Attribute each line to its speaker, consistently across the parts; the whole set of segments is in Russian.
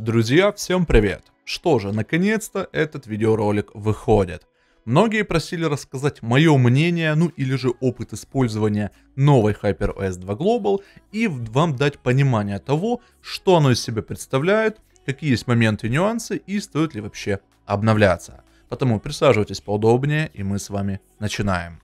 Speaker 1: Друзья, всем привет! Что же, наконец-то этот видеоролик выходит. Многие просили рассказать мое мнение, ну или же опыт использования новой HyperOS 2 Global и вам дать понимание того, что оно из себя представляет, какие есть моменты и нюансы и стоит ли вообще обновляться. Поэтому присаживайтесь поудобнее и мы с вами начинаем.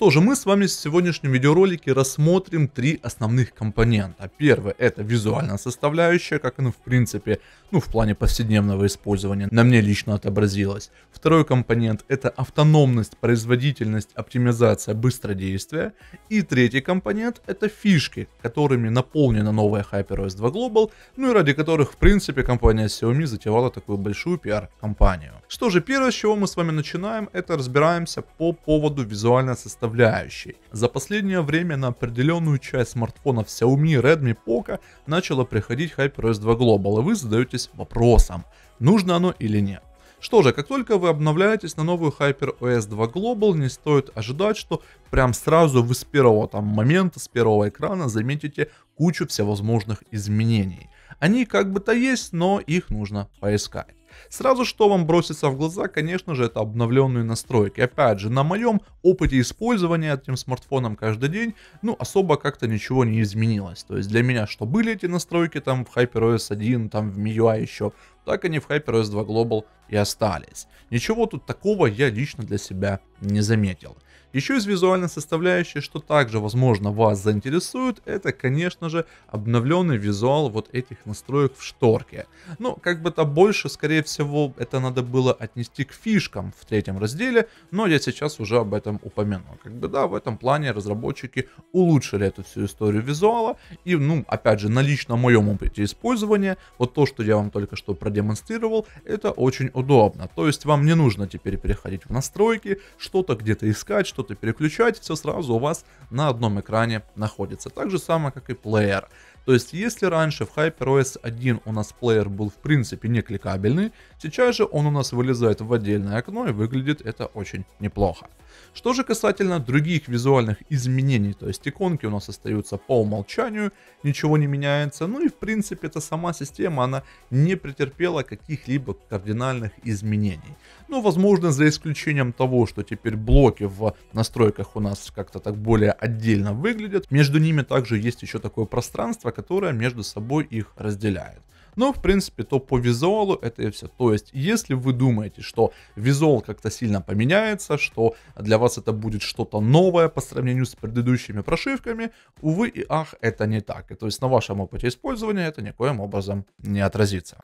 Speaker 1: что же, мы с вами в сегодняшнем видеоролике рассмотрим три основных компонента. Первый это визуальная составляющая, как она в принципе, ну в плане повседневного использования на мне лично отобразилась. Второй компонент это автономность, производительность, оптимизация, быстродействие. И третий компонент это фишки, которыми наполнена новая HyperOS 2 Global, ну и ради которых в принципе компания Xiaomi затевала такую большую пиар-компанию. Что же, первое с чего мы с вами начинаем, это разбираемся по поводу визуальной составляющей составляющей. За последнее время на определенную часть смартфонов Xiaomi, Redmi, Poco начало приходить HyperOS 2 Global, и вы задаетесь вопросом, нужно оно или нет. Что же, как только вы обновляетесь на новую HyperOS 2 Global, не стоит ожидать, что прям сразу вы с первого там момента, с первого экрана заметите кучу всевозможных изменений. Они как бы то есть, но их нужно поискать. Сразу что вам бросится в глаза, конечно же, это обновленные настройки. Опять же, на моем опыте использования этим смартфоном каждый день, ну, особо как-то ничего не изменилось. То есть для меня, что были эти настройки там в HyperOS 1, там в MIUI еще, так они в HyperOS 2 Global и остались. Ничего тут такого я лично для себя не заметил. Еще из визуальной составляющей, что также возможно вас заинтересует, это конечно же обновленный визуал вот этих настроек в шторке. Но как бы то больше, скорее всего, это надо было отнести к фишкам в третьем разделе, но я сейчас уже об этом упомяну. Как бы да, в этом плане разработчики улучшили эту всю историю визуала и, ну, опять же, на лично моем опыте использования, вот то, что я вам только что продемонстрировал, это очень удобно. То есть вам не нужно теперь переходить в настройки, что-то где-то искать, что что-то переключать, все сразу у вас на одном экране находится. Так же самое, как и плеер. То есть, если раньше в HyperOS 1 у нас плеер был в принципе не кликабельный, сейчас же он у нас вылезает в отдельное окно и выглядит это очень неплохо. Что же касательно других визуальных изменений, то есть иконки у нас остаются по умолчанию, ничего не меняется, ну и в принципе эта сама система, она не претерпела каких-либо кардинальных изменений. Ну, возможно, за исключением того, что теперь блоки в настройках у нас как-то так более отдельно выглядят, между ними также есть еще такое пространство, жанра, которая между собой их разделяет. Но, ну, в принципе, то по визуалу это и все. То есть, если вы думаете, что визуал как-то сильно поменяется, что для вас это будет что-то новое по сравнению с предыдущими прошивками, увы и ах, это не так. И то есть, на вашем опыте использования это никоим образом не отразится.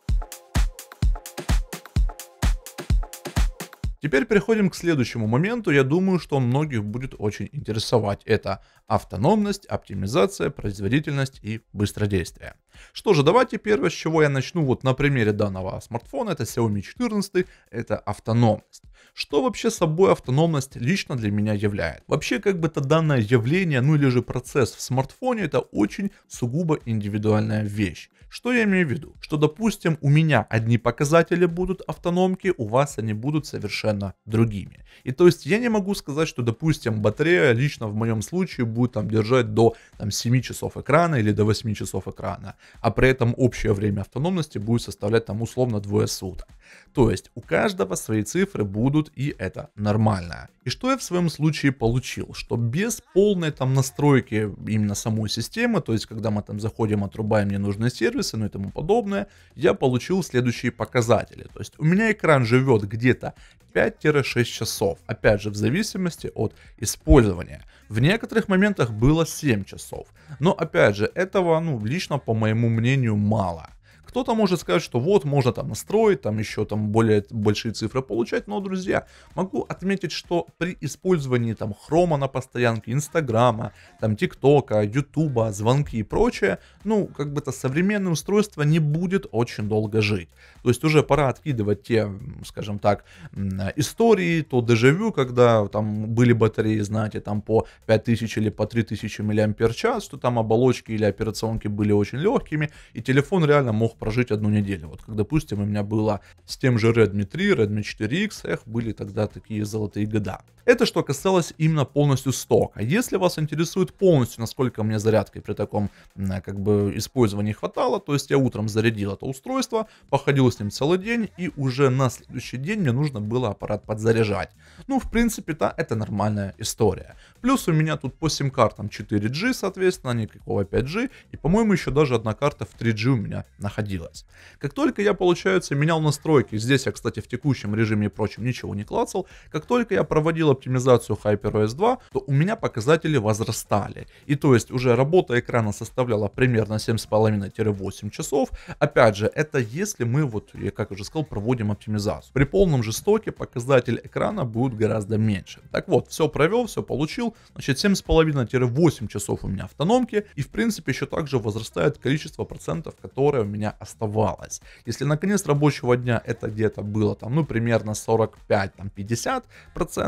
Speaker 1: Теперь переходим к следующему моменту. Я думаю, что многих будет очень интересовать. Это автономность, оптимизация, производительность и быстродействие. Что же, давайте первое, с чего я начну вот на примере данного смартфона. Это Xiaomi 14, это автономность. Что вообще собой автономность лично для меня является? Вообще, как бы это данное явление, ну или же процесс в смартфоне, это очень сугубо индивидуальная вещь. Что я имею в виду? Что, допустим, у меня одни показатели будут автономки, у вас они будут совершенно другими. И то есть я не могу сказать, что, допустим, батарея лично в моем случае будет там держать до там, 7 часов экрана или до 8 часов экрана, а при этом общее время автономности будет составлять там условно двое суток. То есть у каждого свои цифры будут будут, и это нормально. И что я в своем случае получил? Что без полной там настройки именно самой системы, то есть когда мы там заходим, отрубаем ненужные сервисы, ну и тому подобное, я получил следующие показатели. То есть у меня экран живет где-то 5-6 часов, опять же в зависимости от использования. В некоторых моментах было 7 часов, но опять же этого, ну лично по моему мнению, мало. Кто-то может сказать, что вот, можно там настроить, там еще там более большие цифры получать, но, друзья, могу отметить, что при использовании там хрома на постоянке, инстаграма, там тиктока, ютуба, звонки и прочее, ну, как бы это современное устройство не будет очень долго жить. То есть уже пора откидывать те, скажем так, истории, то дежавю, когда там были батареи, знаете, там по 5000 или по 3000 мАч, что там оболочки или операционки были очень легкими, и телефон реально мог прожить одну неделю. Вот как, допустим, у меня было с тем же Redmi 3, Redmi 4X, эх, были тогда такие золотые года. Это что касалось именно полностью стока. Если вас интересует полностью, насколько мне зарядкой при таком как бы использовании хватало, то есть я утром зарядил это устройство, походил с ним целый день и уже на следующий день мне нужно было аппарат подзаряжать. Ну, в принципе, да, это нормальная история. Плюс у меня тут по сим-картам 4G, соответственно, никакого 5G и, по-моему, еще даже одна карта в 3G у меня находилась находилась. Как только я, получается, менял настройки, здесь я, кстати, в текущем режиме и прочем ничего не клацал, как только я проводил оптимизацию HyperOS 2, то у меня показатели возрастали. И то есть уже работа экрана составляла примерно 7,5-8 часов. Опять же, это если мы, вот я как уже сказал, проводим оптимизацию. При полном жестоке показатель экрана будет гораздо меньше. Так вот, все провел, все получил. Значит, 7,5-8 часов у меня автономки. И в принципе еще также возрастает количество процентов, которые у меня оставалось. Если на конец рабочего дня это где-то было там, ну, примерно 45-50%,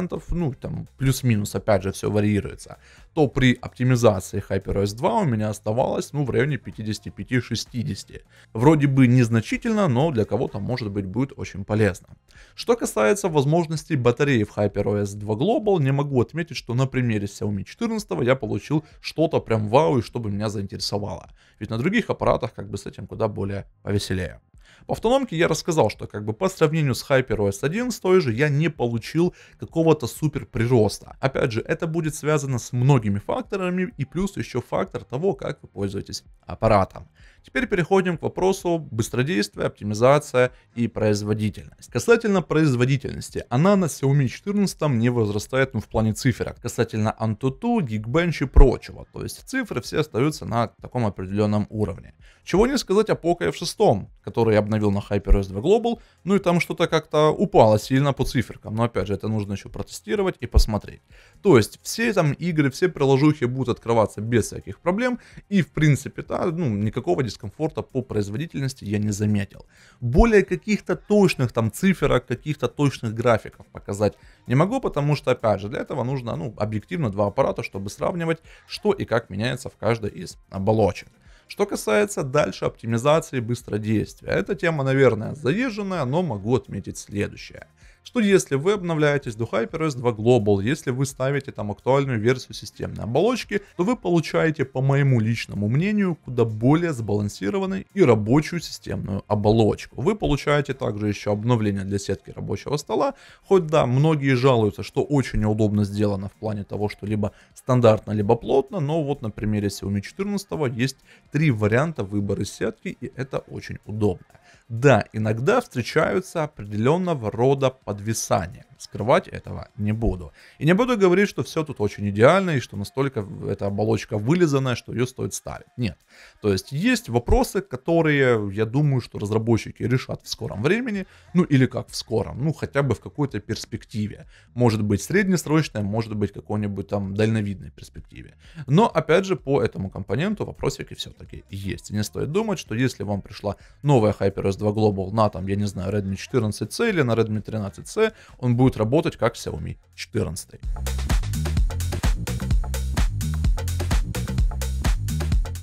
Speaker 1: там, ну, там, плюс-минус, опять же, все варьируется, то при оптимизации HyperOS 2 у меня оставалось, ну, в районе 55-60. Вроде бы незначительно, но для кого-то, может быть, будет очень полезно. Что касается возможностей батареи в HyperOS 2 Global, не могу отметить, что на примере Xiaomi 14 я получил что-то прям вау и чтобы меня заинтересовало. Ведь на других аппаратах как бы с этим куда более уже повеселее. По автономке я рассказал, что как бы по сравнению с HyperOS OS 11 той же я не получил какого-то супер прироста. Опять же, это будет связано с многими факторами и плюс еще фактор того, как вы пользуетесь аппаратом. Теперь переходим к вопросу быстродействия, оптимизация и производительность. Касательно производительности, она на Xiaomi 14 не возрастает ну, в плане циферок. Касательно Antutu, Geekbench и прочего. То есть цифры все остаются на таком определенном уровне. Чего не сказать о Poco F6, который я обновил на HyperOS 2 Global, ну и там что-то как-то упало сильно по циферкам, но опять же это нужно еще протестировать и посмотреть. То есть все там игры, все приложухи будут открываться без всяких проблем и в принципе да, ну, никакого дискомфорта дискомфорта по производительности я не заметил. Более каких-то точных там циферок, каких-то точных графиков показать не могу, потому что, опять же, для этого нужно, ну, объективно два аппарата, чтобы сравнивать, что и как меняется в каждой из оболочек. Что касается дальше оптимизации быстродействия, эта тема, наверное, заезженная, но могу отметить следующее – что если вы обновляетесь до HyperOS 2 Global, если вы ставите там актуальную версию системной оболочки, то вы получаете, по моему личному мнению, куда более сбалансированную и рабочую системную оболочку. Вы получаете также еще обновление для сетки рабочего стола, хоть да, многие жалуются, что очень неудобно сделано в плане того, что либо стандартно, либо плотно, но вот на примере Xiaomi 14 есть три варианта выбора сетки и это очень удобно. Да, иногда встречаются определенного рода подвисания. Скрывать этого не буду. И не буду говорить, что все тут очень идеально и что настолько эта оболочка вылизанная, что ее стоит ставить. Нет. То есть есть вопросы, которые, я думаю, что разработчики решат в скором времени. Ну или как в скором. Ну хотя бы в какой-то перспективе. Может быть среднесрочной, может быть какой-нибудь там дальновидной перспективе. Но опять же по этому компоненту вопросики все-таки есть. И не стоит думать, что если вам пришла новая HyperOS 2 Global на там, я не знаю, Redmi 14C или на Redmi 13C, он будет будет работать как Xiaomi 14.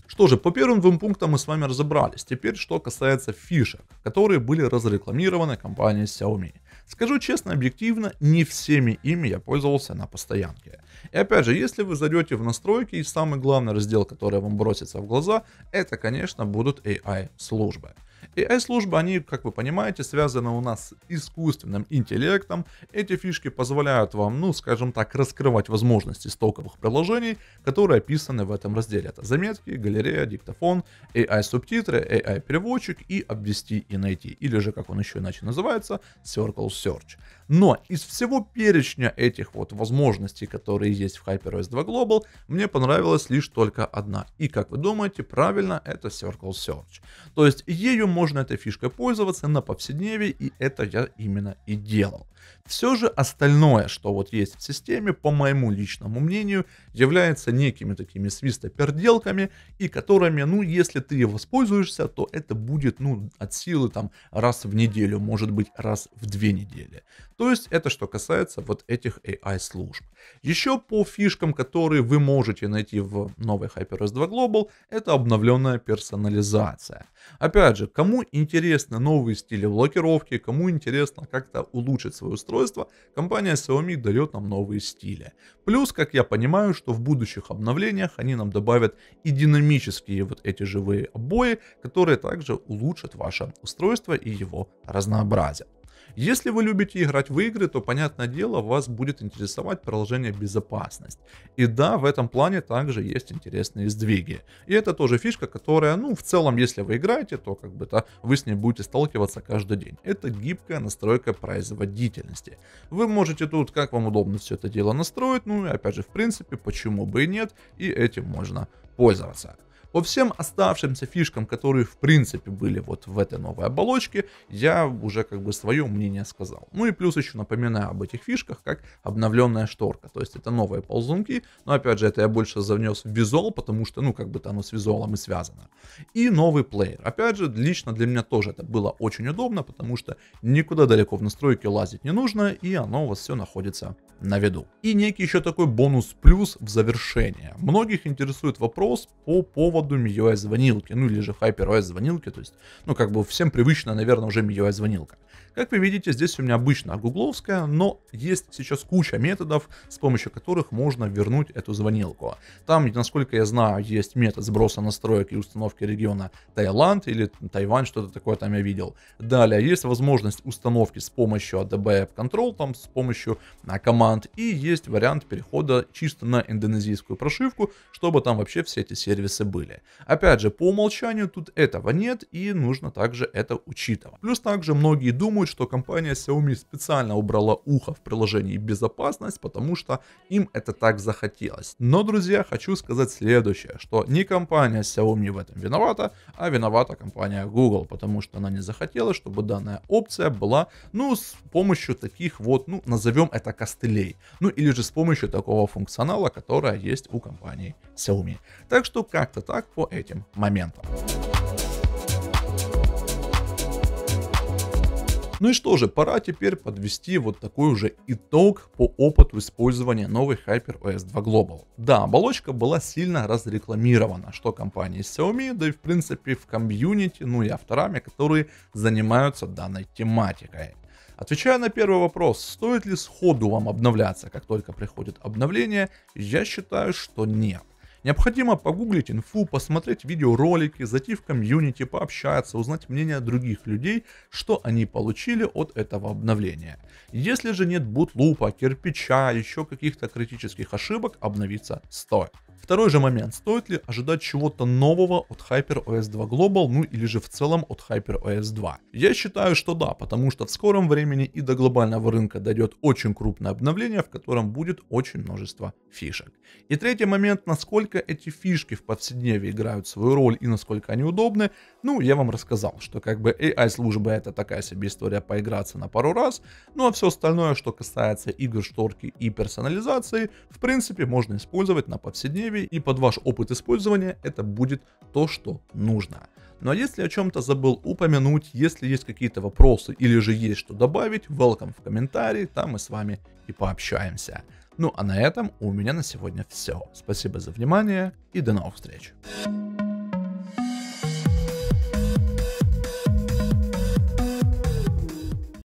Speaker 1: Что же, по первым двум пунктам мы с вами разобрались. Теперь, что касается фишек, которые были разрекламированы компанией Xiaomi. Скажу честно, объективно, не всеми ими я пользовался на постоянке. И опять же, если вы зайдете в настройки, и самый главный раздел, который вам бросится в глаза, это, конечно, будут AI-службы. AI-службы, они, как вы понимаете, связаны у нас с искусственным интеллектом. Эти фишки позволяют вам, ну, скажем так, раскрывать возможности стоковых приложений, которые описаны в этом разделе. Это заметки, галерея, диктофон, AI-субтитры, AI-переводчик и обвести и найти, или же, как он еще иначе называется, Circle Search. Но из всего перечня этих вот возможностей, которые есть в HyperOS 2 Global, мне понравилась лишь только одна. И как вы думаете, правильно, это Circle Search. То есть ею можно этой фишкой пользоваться на повседневе, и это я именно и делал. Все же остальное, что вот есть в системе, по моему личному мнению, является некими такими свистоперделками, и которыми, ну, если ты воспользуешься, то это будет, ну, от силы там раз в неделю, может быть, раз в две недели. То есть это что касается вот этих AI-служб. Еще по фишкам, которые вы можете найти в новой HyperOS 2 Global, это обновленная персонализация. Опять же, кому интересны новые стили блокировки, кому интересно как-то улучшить свое устройство, компания Xiaomi дает нам новые стили. Плюс, как я понимаю, что в будущих обновлениях они нам добавят и динамические вот эти живые обои, которые также улучшат ваше устройство и его разнообразие. Если вы любите играть в игры, то, понятное дело, вас будет интересовать приложение безопасность. И да, в этом плане также есть интересные сдвиги. И это тоже фишка, которая, ну, в целом, если вы играете, то как бы то вы с ней будете сталкиваться каждый день. Это гибкая настройка производительности. Вы можете тут, как вам удобно все это дело настроить, ну и опять же, в принципе, почему бы и нет, и этим можно пользоваться. По всем оставшимся фишкам, которые в принципе были вот в этой новой оболочке, я уже как бы свое мнение сказал. Ну и плюс еще напоминаю об этих фишках, как обновленная шторка. То есть это новые ползунки, но опять же это я больше завнес в визуал, потому что ну как бы-то оно с визуалом и связано. И новый плеер. Опять же, лично для меня тоже это было очень удобно, потому что никуда далеко в настройке лазить не нужно, и оно у вас все находится на виду. И некий еще такой бонус плюс в завершение. Многих интересует вопрос по поводу в MIUI звонилки, ну или же в HyperOS звонилки, то есть, ну как бы всем привычно, наверное, уже MIUI звонилка. Как вы видите, здесь у меня обычно а гугловская, но есть сейчас куча методов, с помощью которых можно вернуть эту звонилку. Там, насколько я знаю, есть метод сброса настроек и установки региона Таиланд или Тайвань, что-то такое там я видел. Далее, есть возможность установки с помощью ADB App Control, там с помощью а, команд, и есть вариант перехода чисто на индонезийскую прошивку, чтобы там вообще все эти сервисы были далее. Опять же, по умолчанию тут этого нет и нужно также это учитывать. Плюс также многие думают, что компания Xiaomi специально убрала ухо в приложении безопасность, потому что им это так захотелось. Но, друзья, хочу сказать следующее, что не компания Xiaomi в этом виновата, а виновата компания Google, потому что она не захотела, чтобы данная опция была, ну, с помощью таких вот, ну, назовем это костылей, ну, или же с помощью такого функционала, которая есть у компании Xiaomi. Так что как-то так так по этим моментам. Ну и что же, пора теперь подвести вот такой уже итог по опыту использования новой HyperOS 2 Global. Да, оболочка была сильно разрекламирована, что компании Xiaomi, да и в принципе в комьюнити, ну и авторами, которые занимаются данной тематикой. Отвечая на первый вопрос, стоит ли сходу вам обновляться, как только приходит обновление, я считаю, что нет. Необходимо погуглить инфу, посмотреть видеоролики, зайти в комьюнити, пообщаться, узнать мнение других людей, что они получили от этого обновления. Если же нет бутлупа, кирпича, еще каких-то критических ошибок, обновиться стоит. Второй же момент. Стоит ли ожидать чего-то нового от HyperOS 2 Global, ну или же в целом от HyperOS 2? Я считаю, что да, потому что в скором времени и до глобального рынка дойдет очень крупное обновление, в котором будет очень множество фишек. И третий момент, насколько эти фишки в повседневе играют свою роль и насколько они удобны, ну я вам рассказал, что как бы AI-служба это такая себе история поиграться на пару раз, ну а все остальное, что касается игр, шторки и персонализации, в принципе можно использовать на повседневе перспективе и под ваш опыт использования это будет то, что нужно. Ну а если о чем-то забыл упомянуть, если есть какие-то вопросы или же есть что добавить, welcome в комментарии, там мы с вами и пообщаемся. Ну а на этом у меня на сегодня все. Спасибо за внимание и до новых встреч.